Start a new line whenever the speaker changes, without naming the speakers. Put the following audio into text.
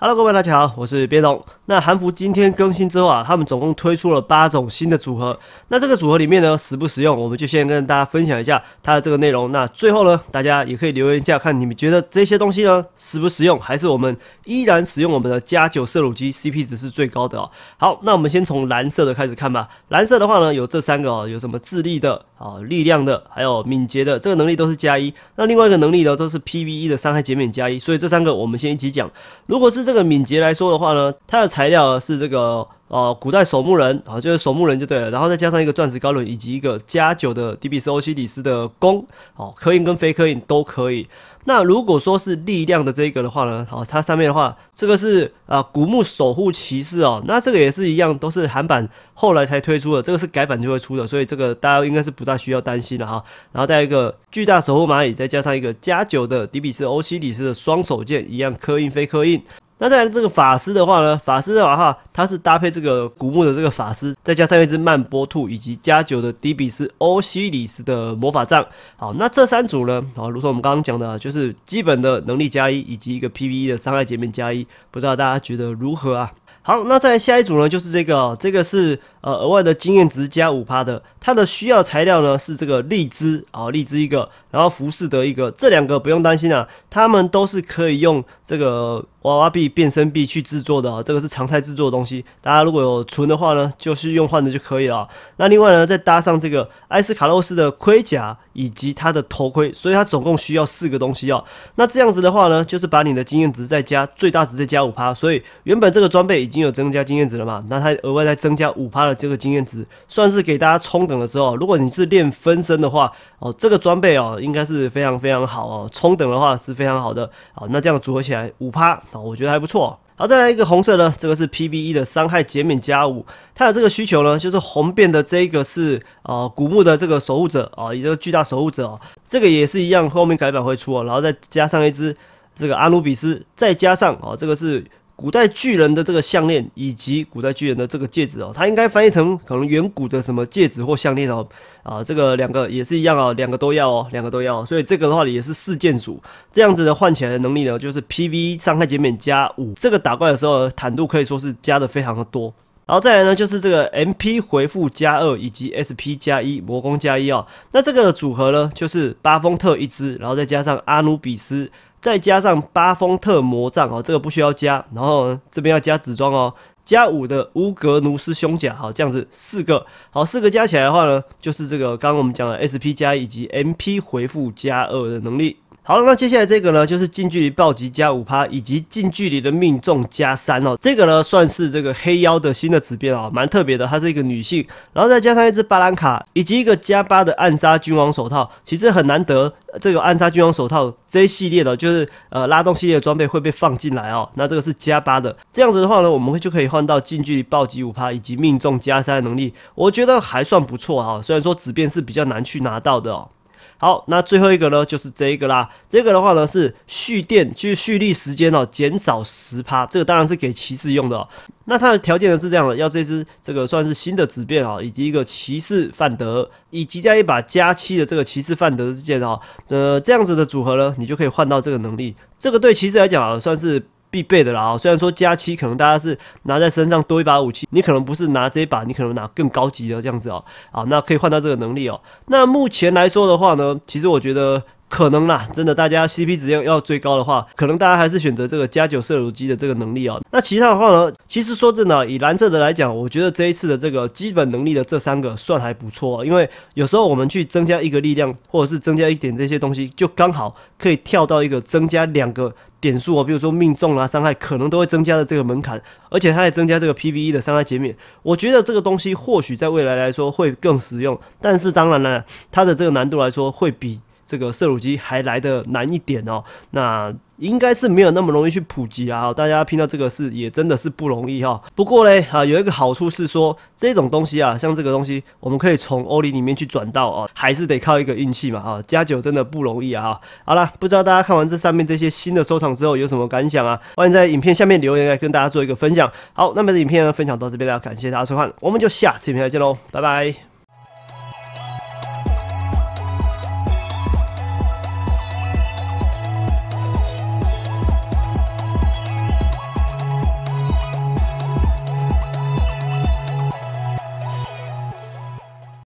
Hello，各位大家好，我是边龙。那韩服今天更新之后啊，他们总共推出了八种新的组合。那这个组合里面呢，实不实用，我们就先跟大家分享一下它的这个内容。那最后呢，大家也可以留言一下，看你们觉得这些东西呢，实不实用，还是我们依然使用我们的加九色乳机，CP 值是最高的哦。好，那我们先从蓝色的开始看吧。蓝色的话呢，有这三个哦，有什么智力的。哦，力量的还有敏捷的这个能力都是加一，那另外一个能力呢都是 PVE 的伤害减免加一，所以这三个我们先一起讲。如果是这个敏捷来说的话呢，它的材料是这个。哦，古代守墓人啊，就是守墓人就对了，然后再加上一个钻石高轮以及一个加九的迪比斯欧西里斯的弓，哦，刻印跟非刻印都可以。那如果说是力量的这一个的话呢，哦，它上面的话，这个是啊，古墓守护骑士哦，那这个也是一样，都是韩版后来才推出的，这个是改版就会出的，所以这个大家应该是不大需要担心的哈。然后再一个巨大守护蚂蚁，再加上一个加九的迪比斯欧西里斯的双手剑，一样刻印非刻印。那再来这个法师的话呢，法师的话，它是搭配这个古墓的这个法师，再加上一只曼波兔，以及加九的迪比斯欧西里斯的魔法杖。好，那这三组呢，好，如同我们刚刚讲的，就是基本的能力加一，以及一个 PVE 的伤害减免加一。不知道大家觉得如何啊？好，那再下一组呢，就是这个，这个是。呃，额外的经验值加五趴的，它的需要材料呢是这个荔枝啊，荔枝一个，然后福士德一个，这两个不用担心啊，他们都是可以用这个娃娃币变身币去制作的，啊、这个是常态制作的东西，大家如果有存的话呢，就是用换的就可以了。那另外呢，再搭上这个艾斯卡洛斯的盔甲以及它的头盔，所以它总共需要四个东西哦。那这样子的话呢，就是把你的经验值再加最大值再加五趴，所以原本这个装备已经有增加经验值了嘛，那它额外再增加五趴。这个经验值算是给大家充等的时候，如果你是练分身的话，哦，这个装备哦，应该是非常非常好哦，充等的话是非常好的，哦，那这样组合起来五趴啊，我觉得还不错。好，再来一个红色呢，这个是 PVE 的伤害减免加五，它的这个需求呢，就是红变的这个是啊，古墓的这个守护者啊，也就是巨大守护者，这个也是一样，后面改版会出，然后再加上一只这个阿努比斯，再加上啊，这个是。古代巨人的这个项链以及古代巨人的这个戒指哦，它应该翻译成可能远古的什么戒指或项链哦啊，这个两个也是一样哦，两个都要哦，两个都要，所以这个的话也是四件组，这样子的换起来的能力呢，就是 Pv 伤害减免加五，这个打怪的时候坦度可以说是加的非常的多，然后再来呢就是这个 Mp 回复加二以及 Sp 加一魔攻加一哦。那这个组合呢就是巴丰特一支，然后再加上阿努比斯。再加上巴风特魔杖哦，这个不需要加，然后这边要加紫装哦，加五的乌格努斯胸甲，好，这样子四个，好，四个加起来的话呢，就是这个刚刚我们讲的 SP 加以及 MP 回复加二的能力。好了，那接下来这个呢，就是近距离暴击加五趴，以及近距离的命中加三哦。这个呢，算是这个黑妖的新的紫变哦，蛮特别的。它是一个女性，然后再加上一只巴兰卡，以及一个加八的暗杀君王手套。其实很难得，这个暗杀君王手套这一系列的，就是呃拉动系列装备会被放进来哦。那这个是加八的，这样子的话呢，我们就可以换到近距离暴击五趴以及命中加三的能力。我觉得还算不错哈，虽然说紫变是比较难去拿到的哦。好，那最后一个呢，就是这一个啦。这个的话呢，是蓄电去蓄力时间哦，减少十趴。这个当然是给骑士用的。那它的条件呢是这样的：要这只这个算是新的纸变啊，以及一个骑士范德，以及加一把加七的这个骑士范德之剑哦，呃，这样子的组合呢，你就可以换到这个能力。这个对骑士来讲啊，算是。必备的啦，虽然说加七可能大家是拿在身上多一把武器，你可能不是拿这一把，你可能拿更高级的这样子哦，啊，那可以换到这个能力哦。那目前来说的话呢，其实我觉得。可能啦，真的，大家 CP 值要要最高的话，可能大家还是选择这个加九射乳机的这个能力啊。那其他的话呢？其实说真的，以蓝色的来讲，我觉得这一次的这个基本能力的这三个算还不错，因为有时候我们去增加一个力量，或者是增加一点这些东西，就刚好可以跳到一个增加两个点数啊，比如说命中啦、伤害可能都会增加的这个门槛，而且它还增加这个 PVE 的伤害减免。我觉得这个东西或许在未来来说会更实用，但是当然了，它的这个难度来说会比。这个射乳机还来的难一点哦，那应该是没有那么容易去普及啊，大家拼到这个事也真的是不容易哈。不过嘞啊，有一个好处是说，这种东西啊，像这个东西，我们可以从欧里里面去转到啊，还是得靠一个运气嘛哈，加九真的不容易啊。好了，不知道大家看完这上面这些新的收藏之后有什么感想啊？欢迎在影片下面留言来跟大家做一个分享。好，那么影片呢分享到这边了，感谢大家收看，我们就下次影片再见喽，拜拜。